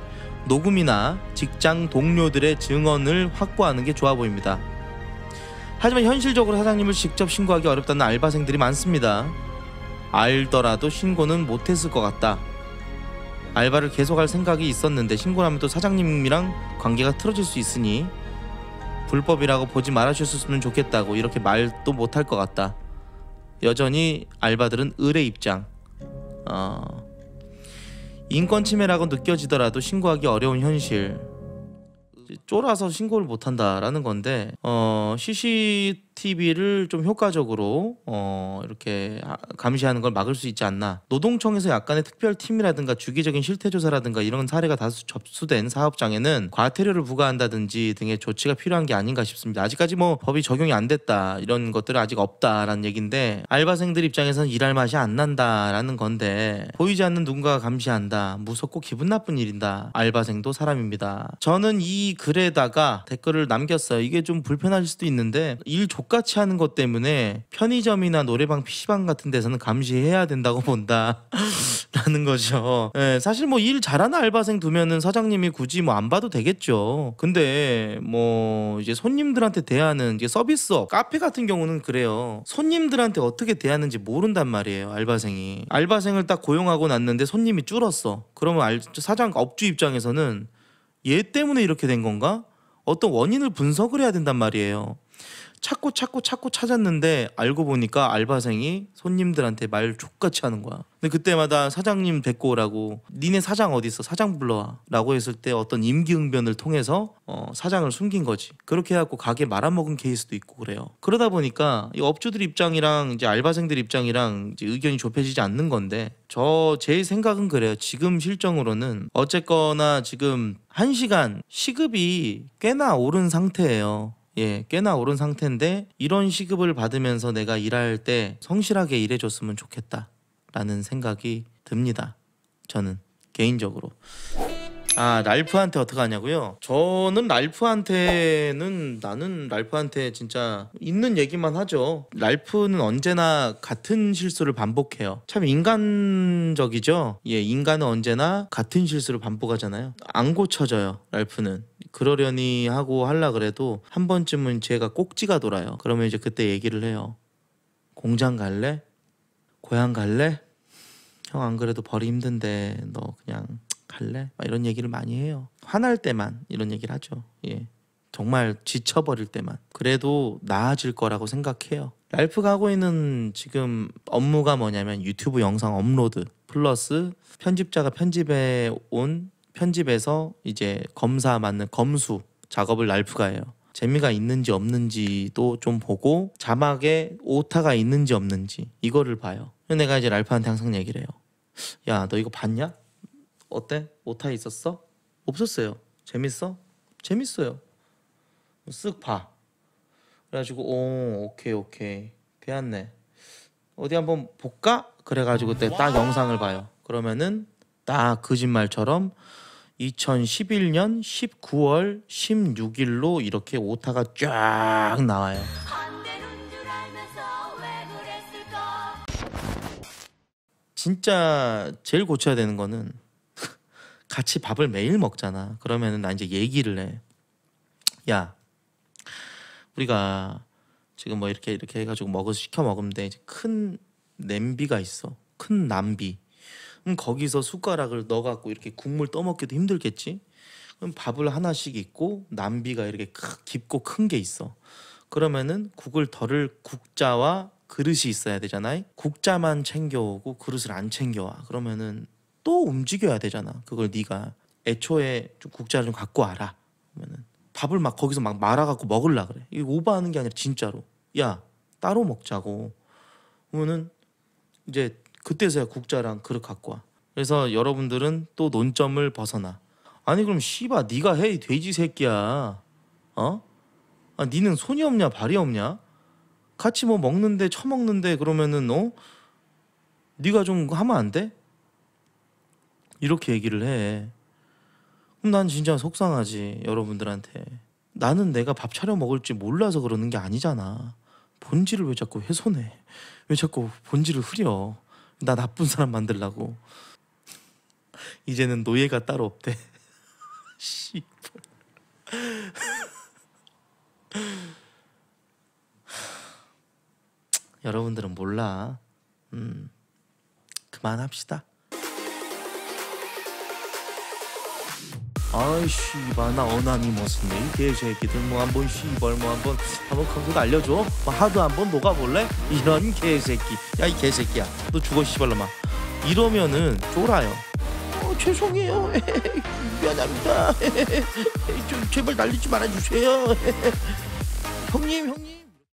녹음이나 직장 동료들의 증언을 확보하는 게 좋아 보입니다. 하지만 현실적으로 사장님을 직접 신고하기 어렵다는 알바생들이 많습니다. 알더라도 신고는 못했을 것 같다. 알바를 계속할 생각이 있었는데 신고하면 또 사장님이랑 관계가 틀어질 수 있으니 불법이라고 보지 말아주셨으면 좋겠다고 이렇게 말도 못할 것 같다. 여전히 알바들은 을의 입장. 어... 인권 침해라고 느껴지더라도 신고하기 어려운 현실. 쫄아서 신고를 못한다라는 건데 어, 시시 t v 를좀 효과적으로 어, 이렇게 감시하는 걸 막을 수 있지 않나. 노동청에서 약간의 특별팀이라든가 주기적인 실태조사라든가 이런 사례가 다수 접수된 사업장에는 과태료를 부과한다든지 등의 조치가 필요한 게 아닌가 싶습니다. 아직까지 뭐 법이 적용이 안 됐다 이런 것들은 아직 없다라는 얘기인데 알바생들 입장에서는 일할 맛이 안 난다라는 건데 보이지 않는 누군가가 감시한다. 무섭고 기분 나쁜 일인다. 알바생도 사람입니다. 저는 이 글에다가 댓글을 남겼어요. 이게 좀 불편하실 수도 있는데 일 조, 똑같이 하는 것 때문에 편의점이나 노래방 PC방 같은 데서는 감시해야 된다고 본다. 라는 거죠. 네, 사실 뭐 일 잘하는 알바생 두면은 사장님이 굳이 뭐 안 봐도 되겠죠. 근데 뭐 이제 손님들한테 대하는 이제 서비스업, 카페 같은 경우는 그래요. 손님들한테 어떻게 대하는지 모른단 말이에요, 알바생이. 알바생을 딱 고용하고 났는데 손님이 줄었어. 그러면 알, 사장 업주 입장에서는 얘 때문에 이렇게 된 건가? 어떤 원인을 분석을 해야 된단 말이에요. 찾고 찾고 찾고 찾았는데 알고 보니까 알바생이 손님들한테 말 족같이 하는 거야. 근데 그때마다 사장님 뵙고 오라고 니네 사장 어디 있어 사장 불러와라고 했을 때 어떤 임기응변을 통해서 어, 사장을 숨긴 거지. 그렇게 해갖고 가게 말아먹은 케이스도 있고 그래요. 그러다 보니까 이 업주들 입장이랑 이제 알바생들 입장이랑 이제 의견이 좁혀지지 않는 건데 저 제 생각은 그래요. 지금 실정으로는 어쨌거나 지금 1시간 시급이 꽤나 오른 상태예요. 예, 꽤나 오른 상태인데 이런 시급을 받으면서 내가 일할 때 성실하게 일해줬으면 좋겠다라는 생각이 듭니다. 저는 개인적으로. 아 랄프한테 어떻게 하냐고요? 저는 랄프한테는 나는 랄프한테 진짜 있는 얘기만 하죠. 랄프는 언제나 같은 실수를 반복해요. 참 인간적이죠. 예, 인간은 언제나 같은 실수를 반복하잖아요. 안 고쳐져요, 랄프는. 그러려니 하고 할라 그래도 한 번쯤은 제가 꼭지가 돌아요. 그러면 이제 그때 얘기를 해요. 공장 갈래? 고향 갈래? 형 안 그래도 벌이 힘든데 너 그냥 갈래? 막 이런 얘기를 많이 해요. 화날 때만 이런 얘기를 하죠. 예. 정말 지쳐버릴 때만. 그래도 나아질 거라고 생각해요. 랄프가 하고 있는 지금 업무가 뭐냐면 유튜브 영상 업로드 플러스 편집자가 편집해 온 편집에서 이제 검사 맞는 검수 작업을 랄프가 해요. 재미가 있는지 없는지도 좀 보고 자막에 오타가 있는지 없는지 이거를 봐요. 내가 이제 랄프한테 항상 얘기를 해요. 야 너 이거 봤냐? 어때? 오타 있었어? 없었어요. 재밌어? 재밌어요. 쓱 봐. 그래가지고 오 오케이 오케이 되었네. 어디 한번 볼까? 그래가지고 그때 딱 영상을 봐요. 그러면은 딱 거짓말처럼 2011년 19월 16일로 이렇게 오타가 쫙 나와요. 진짜 제일 고쳐야 되는 거는 같이 밥을 매일 먹잖아. 그러면은 나 이제 얘기를 해. 야, 우리가 지금 뭐 이렇게 이렇게 해가지고 먹어서 시켜 먹으면 돼. 큰 냄비가 있어. 큰 남비. 그럼 거기서 숟가락을 넣어갖고 이렇게 국물 떠먹기도 힘들겠지. 그럼 밥을 하나씩 있고 남비가 이렇게 크, 깊고 큰 게 있어. 그러면은 국을 덜을 국자와 그릇이 있어야 되잖아요. 국자만 챙겨오고 그릇을 안 챙겨와. 그러면은 또 움직여야 되잖아. 그걸 네가 애초에 좀 국자를 좀 갖고 와라. 그러면은 밥을 막 거기서 막 말아갖고 먹을라 그래. 이게 오버하는 게 아니라 진짜로. 야 따로 먹자고. 그러면은 이제 그때서야 국자랑 그릇 갖고 와. 그래서 여러분들은 또 논점을 벗어나. 아니 그럼 씨바 네가 해 돼지 새끼야. 어? 아 니는 손이 없냐 발이 없냐? 같이 뭐 먹는데 처먹는데 그러면은 어? 네가 좀 하면 안 돼? 이렇게 얘기를 해. 그럼 난 진짜 속상하지 여러분들한테. 나는 내가 밥 차려 먹을지 몰라서 그러는 게 아니잖아. 본질을 왜 자꾸 훼손해? 왜 자꾸 본질을 흐려? 나 나쁜 사람 만들라고 이제는 노예가 따로 없대 씨 여러분들은 몰라 음 그만합시다 아이 씨바나 어남이 무슨 내 개새끼들 뭐 한 번 씨발 뭐 한 번 한번 컨셉 알려줘 뭐 하도 한번 녹아볼래 이런 개새끼 야 이 개새끼야 너 죽어 씨발놈아 이러면은 쫄아요 어 죄송해요 미안합니다 좀 제발 날리지 말아주세요 형님 형님